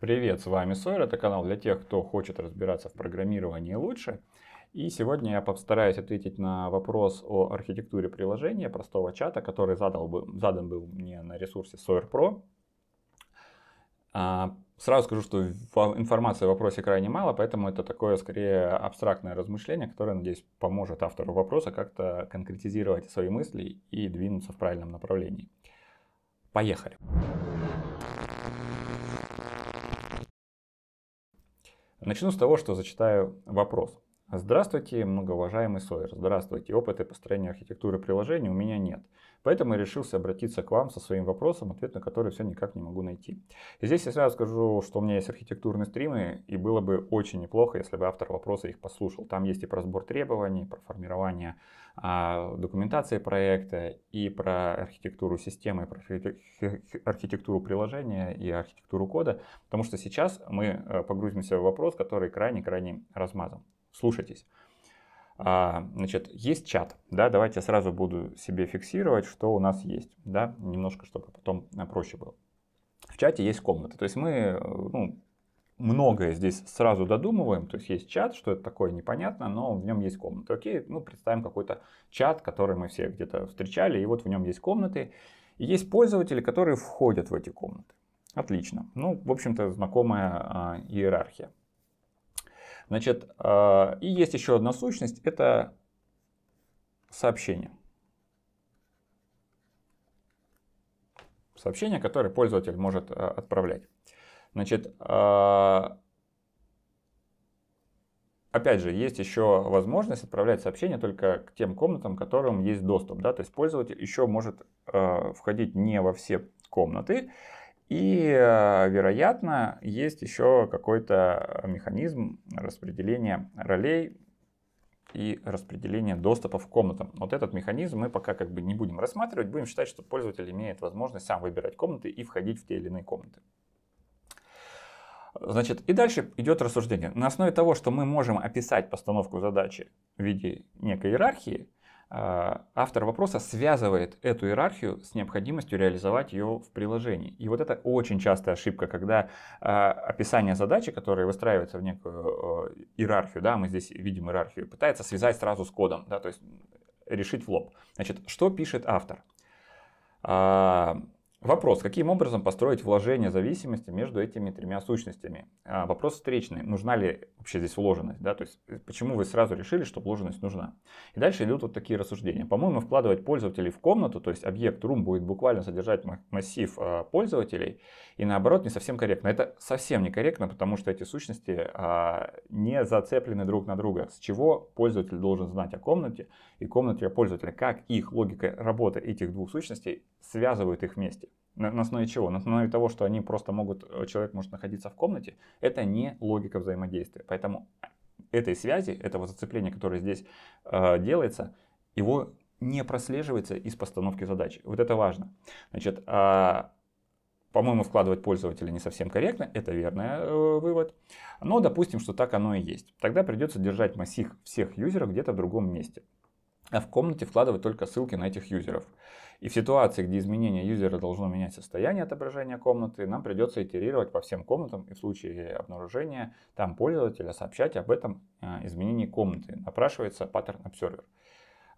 Привет, с вами Сойер, это канал для тех, кто хочет разбираться в программировании лучше. И сегодня я постараюсь ответить на вопрос о архитектуре приложения простого чата, который задал бы, задан был мне на ресурсе Sawyer Pro. А, сразу скажу, что информации в вопросе крайне мало, поэтому это такое скорее абстрактное размышление, которое, надеюсь, поможет автору вопроса как-то конкретизировать свои мысли и двинуться в правильном направлении. Поехали! Поехали! Начну с того, что зачитаю вопрос. Здравствуйте, многоуважаемый Сойер. Здравствуйте. Опыта построения архитектуры приложений у меня нет. Поэтому я решился обратиться к вам со своим вопросом, ответ на который все никак не могу найти. И здесь я сразу скажу, что у меня есть архитектурные стримы, и было бы очень неплохо, если бы автор вопроса их послушал. Там есть и про сбор требований, про формирование а, документации проекта, и про архитектуру системы, про архитектуру приложения, и архитектуру кода, потому что сейчас мы э, погрузимся в вопрос, который крайне-крайне размазан. Слушайтесь. А, значит, есть чат, да, давайте я сразу буду себе фиксировать, что у нас есть, да, немножко, чтобы потом э, проще было. В чате есть комната, то есть мы, э, ну, многое здесь сразу додумываем, то есть есть чат, что это такое непонятно, но в нем есть комната. Окей, ну, представим какой-то чат, который мы все где-то встречали, и вот в нем есть комнаты, и есть пользователи, которые входят в эти комнаты. Отлично. Ну, в общем-то, знакомая а, иерархия. Значит, а, и есть еще одна сущность, это сообщение. Сообщение, которое пользователь может а, отправлять. Значит, а, опять же, есть еще возможность отправлять сообщение только к тем комнатам, которым есть доступ. Да? То есть пользователь еще может входить не во все комнаты. И, а, вероятно, есть еще какой-то механизм распределения ролей и распределения доступа в комнатам. Вот этот механизм мы пока как бы не будем рассматривать, будем считать, что пользователь имеет возможность сам выбирать комнаты и входить в те или иные комнаты. Значит, и дальше идет рассуждение. На основе того, что мы можем описать постановку задачи в виде некой иерархии, а, автор вопроса связывает эту иерархию с необходимостью реализовать ее в приложении. И вот это очень частая ошибка, когда а, описание задачи, которая выстраивается в некую иерархию, да, мы здесь видим иерархию, пытается связать сразу с кодом, да, то есть решить в лоб. Значит, что пишет автор? А, Вопрос, каким образом построить вложение зависимости между этими тремя сущностями? А, вопрос встречный, нужна ли вообще здесь вложенность, да, то есть э, почему вы сразу решили, что вложенность нужна? И дальше идут вот такие рассуждения. По-моему, вкладывать пользователей в комнату, то есть объект Room будет буквально содержать массив а, пользователей, и наоборот не совсем корректно. Это совсем некорректно, потому что эти сущности а, не зацеплены друг на друга. С чего пользователь должен знать о комнате и комнате о пользователе, как их логика работы этих двух сущностей связывают их вместе. На, на основе чего? На основе того, что они просто могут, э, человек может находиться в комнате, это не логика взаимодействия. Поэтому этой связи, этого зацепления, которое здесь э, делается, его не прослеживается из постановки задач. Вот это важно. Значит, э, по-моему, вкладывать пользователя не совсем корректно, это верный э, вывод. Но допустим, что так оно и есть. Тогда придется держать массив всех юзеров где-то в другом месте а в комнате вкладывать только ссылки на этих юзеров. И в ситуации, где изменение юзера должно менять состояние отображения комнаты, нам придется итерировать по всем комнатам и в случае обнаружения там пользователя сообщать об этом а, изменении комнаты. Напрашивается паттерн обсервер.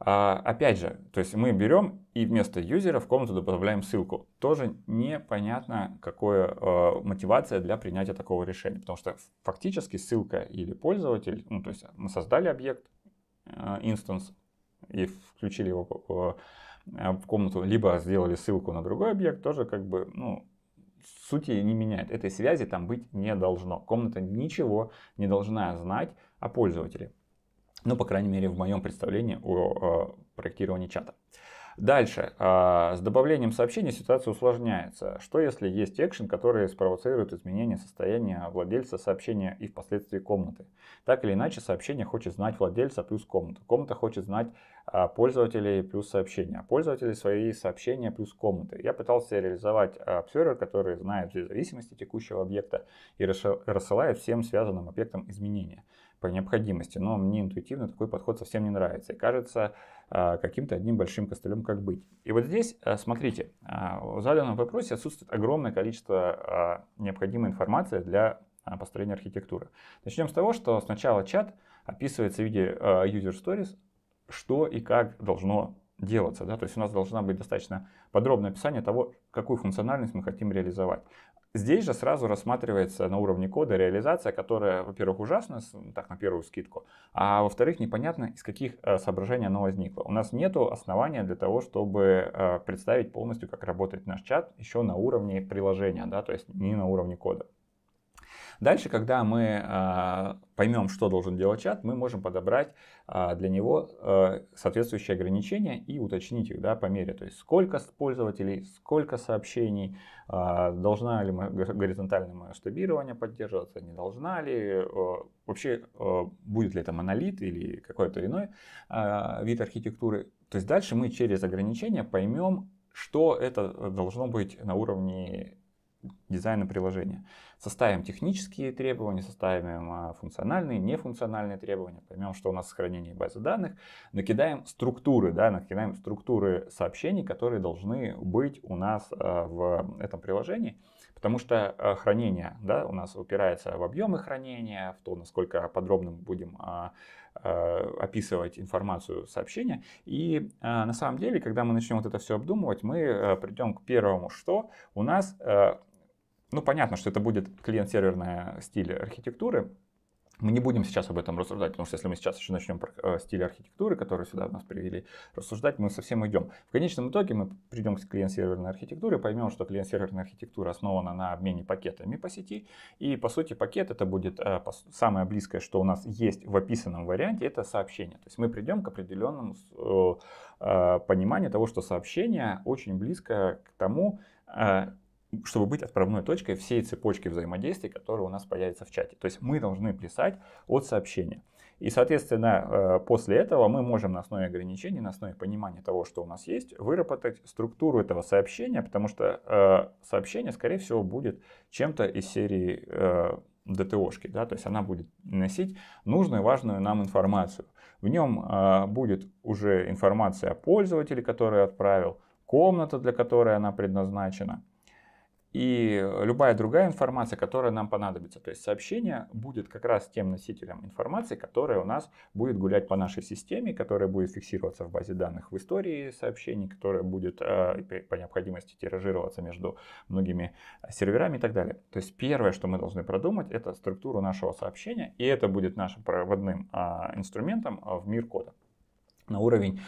А, опять же, то есть мы берем и вместо юзера в комнату добавляем ссылку. Тоже непонятно, какая э, мотивация для принятия такого решения, потому что фактически ссылка или пользователь, ну то есть мы создали объект, инстанс, э, и включили его а, в комнату, либо сделали ссылку на другой объект, тоже как бы, ну, сути не меняет. Этой связи там быть не должно. Комната ничего не должна знать о пользователе. Ну, по крайней мере, в моем представлении о, о проектировании чата. Дальше. А, с добавлением сообщений ситуация усложняется. Что если есть экшен, который спровоцирует изменение состояния владельца сообщения и впоследствии комнаты? Так или иначе, сообщение хочет знать владельца плюс комната Комната хочет знать а, пользователей плюс сообщения, а пользователи свои сообщения плюс комнаты. Я пытался реализовать а, обсервер, который знает все зависимости текущего объекта и рассылает всем связанным объектам изменения по необходимости. Но мне интуитивно такой подход совсем не нравится и кажется каким-то одним большим костылем как быть. И вот здесь, смотрите, в заданном вопросе отсутствует огромное количество необходимой информации для построения архитектуры. Начнем с того, что сначала чат описывается в виде user stories, что и как должно делаться. Да? То есть у нас должна быть достаточно подробное описание того, какую функциональность мы хотим реализовать. Здесь же сразу рассматривается на уровне кода реализация, которая, во-первых, ужасна, так на первую скидку, а во-вторых, непонятно, из каких э, соображений она возникла. У нас нет основания для того, чтобы э, представить полностью, как работает наш чат еще на уровне приложения, да, то есть не на уровне кода. Дальше, когда мы а, поймем, что должен делать чат, мы можем подобрать а, для него э, соответствующие ограничения и уточнить их да, по мере. То есть сколько пользователей, сколько сообщений, а, должна ли горизонтальное масштабирование поддерживаться, не должна ли, э, вообще э, будет ли это монолит или какой-то иной вид архитектуры. То есть дальше мы через ограничения поймем, что это должно быть на уровне дизайна приложения. Составим технические требования, составим а, функциональные, нефункциональные требования, поймем, что у нас в базы данных, накидаем структуры, да, накидаем структуры сообщений, которые должны быть у нас а, в этом приложении. Потому что а, хранение да, у нас упирается в объемы хранения, в то, насколько подробно будем описывать информацию сообщения. И на самом деле, когда мы начнем вот это все обдумывать, мы придем к первому, что у нас ну, понятно, что это будет клиент-серверная стиль архитектуры. Мы не будем сейчас об этом рассуждать, потому что если мы сейчас еще начнем про э, стиль архитектуры, который сюда нас привели, рассуждать мы совсем идем. В конечном итоге мы придем к клиент-серверной архитектуре, поймем, что клиент-серверная архитектура основана на обмене пакетами по сети. И по сути пакет это будет э, самое близкое, что у нас есть в описанном варианте, это сообщение. То есть мы придем к определенному э, пониманию того, что сообщение очень близко к тому, чтобы быть отправной точкой всей цепочки взаимодействий, которая у нас появится в чате. То есть мы должны писать от сообщения. И, соответственно, э, после этого мы можем на основе ограничений, на основе понимания того, что у нас есть, выработать структуру этого сообщения, потому что э, сообщение, скорее всего, будет чем-то из серии э, ДТОшки, да, то есть она будет носить нужную, важную нам информацию. В нем будет уже информация о пользователе, который отправил, комната, для которой она предназначена, и э, любая другая информация, которая нам понадобится. То есть сообщение будет как раз тем носителем информации, которая у нас будет гулять по нашей системе, которая будет фиксироваться в базе данных в истории сообщений, которая будет а, по необходимости тиражироваться между многими а, серверами и так далее. То есть первое, что мы должны продумать, это структуру нашего сообщения, и это будет нашим проводным а, инструментом в мир кода на уровень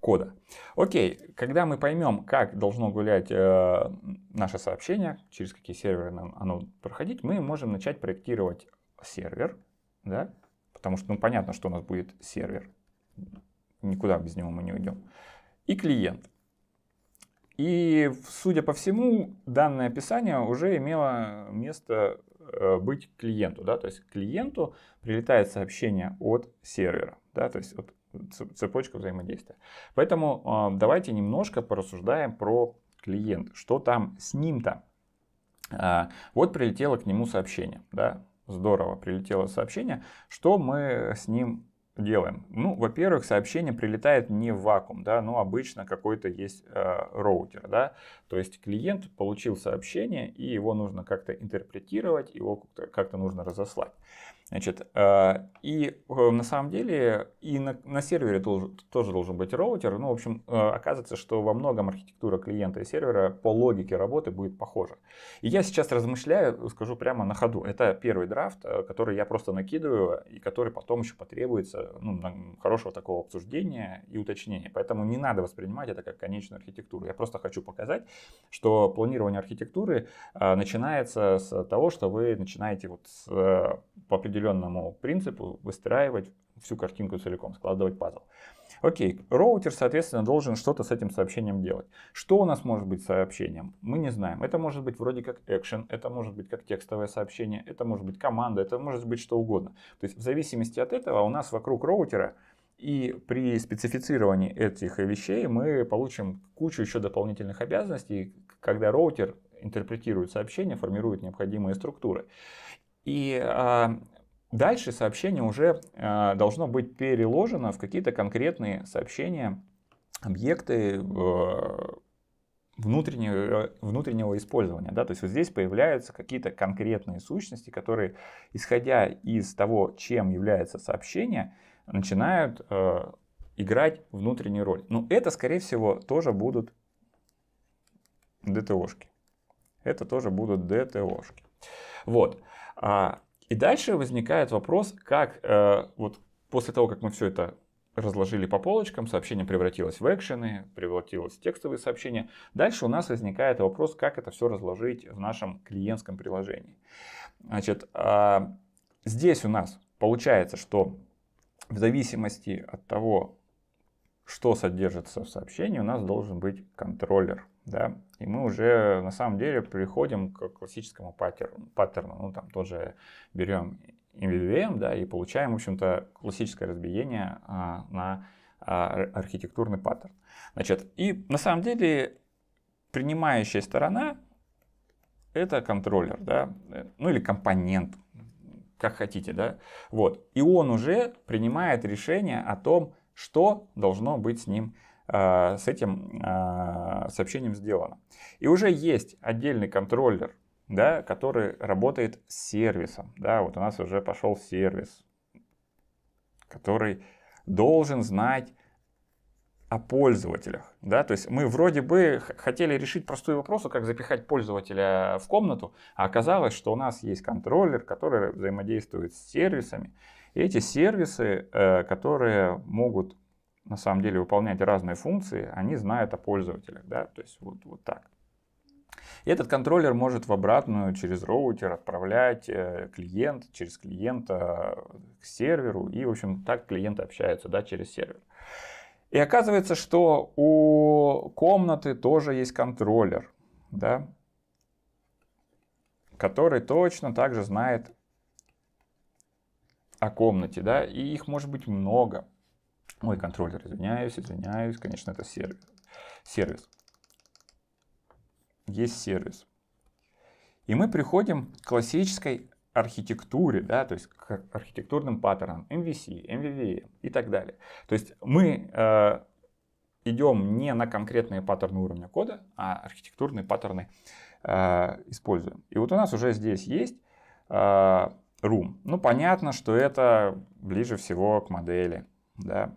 кода. Окей, когда мы поймем, как должно гулять э, наше сообщение, через какие серверы нам оно проходить, мы можем начать проектировать сервер, да, потому что, ну, понятно, что у нас будет сервер, никуда без него мы не уйдем, и клиент. И, судя по всему, данное описание уже имело место э, быть клиенту, да, то есть клиенту прилетает сообщение от сервера, да, то есть от цепочка взаимодействия. Поэтому а, давайте немножко порассуждаем про клиент, что там с ним-то. А, вот прилетело к нему сообщение, да, здорово, прилетело сообщение, что мы с ним делаем? Ну, во-первых, сообщение прилетает не в вакуум, да, но обычно какой-то есть э, роутер, да, то есть клиент получил сообщение, и его нужно как-то интерпретировать, его как-то нужно разослать. Значит, э, и э, на самом деле и на, на сервере тоже, тоже должен быть роутер. Ну, в общем, э, оказывается, что во многом архитектура клиента и сервера по логике работы будет похожа. И я сейчас размышляю, скажу прямо на ходу. Это первый драфт, э, который я просто накидываю и который потом еще потребуется ну, хорошего такого обсуждения и уточнения. Поэтому не надо воспринимать это как конечную архитектуру. Я просто хочу показать, что планирование архитектуры а, начинается с того, что вы начинаете вот с, э, по определенному принципу выстраивать всю картинку целиком, складывать пазл. Окей, роутер, соответственно, должен что-то с этим сообщением делать. Что у нас может быть сообщением? Мы не знаем. Это может быть вроде как экшен, это может быть как текстовое сообщение, это может быть команда, это может быть что угодно. То есть в зависимости от этого у нас вокруг роутера и при специфицировании этих вещей мы получим кучу еще дополнительных обязанностей, когда роутер интерпретирует сообщение, формирует необходимые структуры. И а, Дальше сообщение уже э, должно быть переложено в какие-то конкретные сообщения, объекты э, внутреннего, внутреннего использования. Да? То есть вот здесь появляются какие-то конкретные сущности, которые, исходя из того, чем является сообщение, начинают э, играть внутреннюю роль. Но ну, это, скорее всего, тоже будут ДТОшки. Это тоже будут ДТОшки. Вот. А и дальше возникает вопрос, как э, вот после того, как мы все это разложили по полочкам, сообщение превратилось в экшены, превратилось в текстовые сообщения. Дальше у нас возникает вопрос, как это все разложить в нашем клиентском приложении. Значит, а здесь у нас получается, что в зависимости от того, что содержится в сообщении, у нас должен быть контроллер – да, и мы уже на самом деле приходим к классическому паттерну, паттерну. ну там тоже берем MVVM, да, и получаем, в общем-то, классическое разбиение а, на а, архитектурный паттерн. Значит, и на самом деле принимающая сторона это контроллер, да, э, ну или компонент, как хотите, да, вот. И он уже принимает решение о том, что должно быть с ним Э, с этим э, сообщением сделано. И уже есть отдельный контроллер, да, который работает с сервисом. Да, вот у нас уже пошел сервис, который должен знать о пользователях. Да? То есть мы вроде бы хотели решить простой вопрос, как запихать пользователя в комнату, а оказалось, что у нас есть контроллер, который взаимодействует с сервисами. И эти сервисы, э, которые могут на самом деле выполнять разные функции, они знают о пользователях, да, то есть вот, вот так. И этот контроллер может в обратную через роутер отправлять э, клиент, через клиента э, к серверу, и, в общем, так клиенты общаются, да, через сервер. И оказывается, что у комнаты тоже есть контроллер, да, который точно также знает о комнате, да, и их может быть много. Ой, контроллер, извиняюсь, извиняюсь. Конечно, это сервис. Сервис. Есть сервис. И мы приходим к классической архитектуре, да, то есть к архитектурным паттернам MVC, MVVM и так далее. То есть мы э, идем не на конкретные паттерны уровня кода, а архитектурные паттерны э, используем. И вот у нас уже здесь есть э, room. Ну, понятно, что это ближе всего к модели да,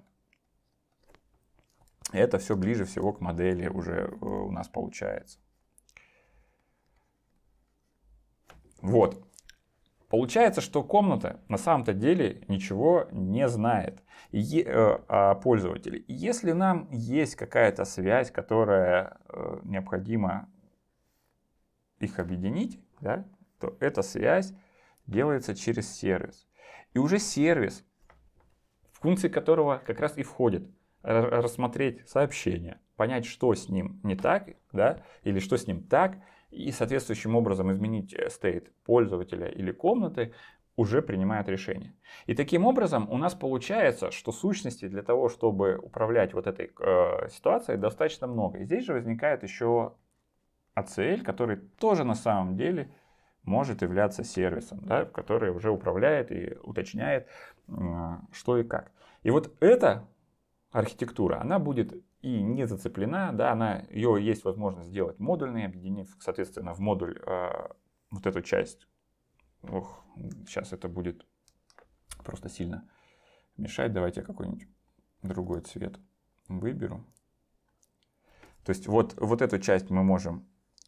это все ближе всего к модели уже э, у нас получается. Вот. Получается, что комната на самом-то деле ничего не знает е- о э, а пользователе. И если нам есть какая-то связь, которая э, необходимо их объединить, да, то эта связь делается через сервис. И уже сервис функции которого как раз и входит рассмотреть сообщение, понять, что с ним не так, да, или что с ним так, и соответствующим образом изменить э, стейт пользователя или комнаты, уже принимает решение. И таким образом у нас получается, что сущности для того, чтобы управлять вот этой э, ситуацией, достаточно много. И здесь же возникает еще ACL, который тоже на самом деле может являться сервисом, да, который уже управляет и уточняет, э, что и как. И вот эта архитектура, она будет и не зацеплена, да, она, ее есть возможность сделать модульной, объединив, соответственно, в модуль э, вот эту часть. Ох, сейчас это будет просто сильно мешать. Давайте я какой-нибудь другой цвет выберу. То есть вот, вот эту часть мы можем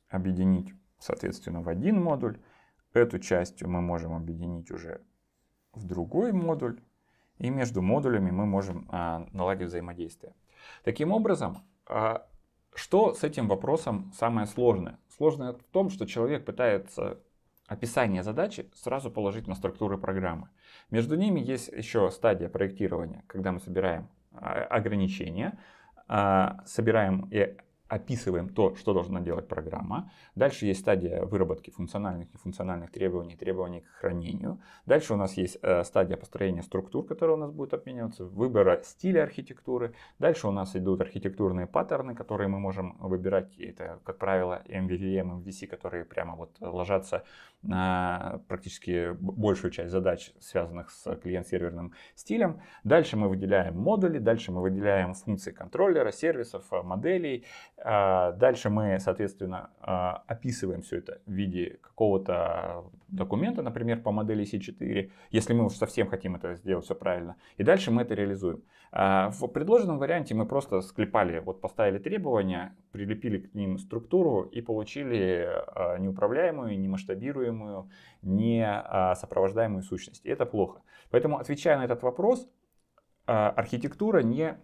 объединить соответственно, в один модуль. Эту часть мы можем объединить уже в другой модуль. И между модулями мы можем а, наладить взаимодействие. Таким образом, а, что с этим вопросом самое сложное? Сложное в том, что человек пытается описание задачи сразу положить на структуры программы. Между ними есть еще стадия проектирования, когда мы собираем а, ограничения, а, собираем и описываем то, что должна делать программа. Дальше есть стадия выработки функциональных и функциональных требований, требований к хранению. Дальше у нас есть э, стадия построения структур, которая у нас будет обмениваться, выбора стиля архитектуры. Дальше у нас идут архитектурные паттерны, которые мы можем выбирать. Это, как правило, MVVM, MVC, которые прямо вот ложатся на практически большую часть задач, связанных с клиент-серверным стилем. Дальше мы выделяем модули, дальше мы выделяем функции контроллера, сервисов, моделей, а, дальше мы, соответственно, а, описываем все это в виде какого-то документа, например, по модели C4, если мы уж совсем хотим это сделать все правильно. И дальше мы это реализуем. А, в предложенном варианте мы просто склепали, вот поставили требования, прилепили к ним структуру и получили неуправляемую, немасштабируемую, не сопровождаемую сущность. И это плохо. Поэтому, отвечая на этот вопрос, архитектура не,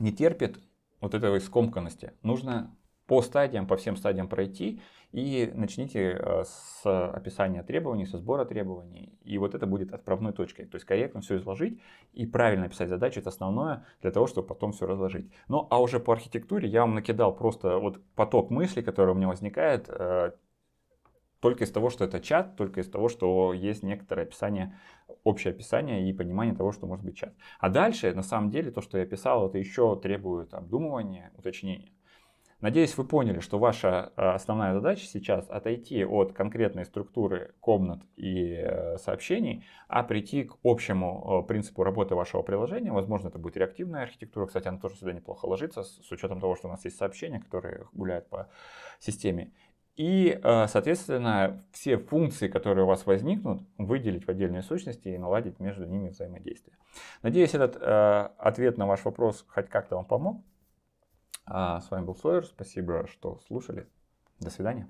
не терпит вот этой скомканности. Нужно по стадиям, по всем стадиям пройти и начните э, с описания требований, со сбора требований. И вот это будет отправной точкой. То есть корректно все изложить и правильно описать задачу Это основное для того, чтобы потом все разложить. Ну а уже по архитектуре я вам накидал просто вот поток мыслей, который у меня возникает э, только из того, что это чат, только из того, что есть некоторое описание, общее описание и понимание того, что может быть чат. А дальше, на самом деле, то, что я писал, это еще требует обдумывания, уточнения. Надеюсь, вы поняли, что ваша а, основная задача сейчас отойти от конкретной структуры комнат и э, сообщений, а прийти к общему э, принципу работы вашего приложения. Возможно, это будет реактивная архитектура. Кстати, она тоже сюда неплохо ложится, с учетом того, что у нас есть сообщения, которые гуляют по системе. И, э, соответственно, все функции, которые у вас возникнут, выделить в отдельные сущности и наладить между ними взаимодействие. Надеюсь, этот э, ответ на ваш вопрос хоть как-то вам помог. А, с вами был Сойер. Спасибо, что слушали. До свидания.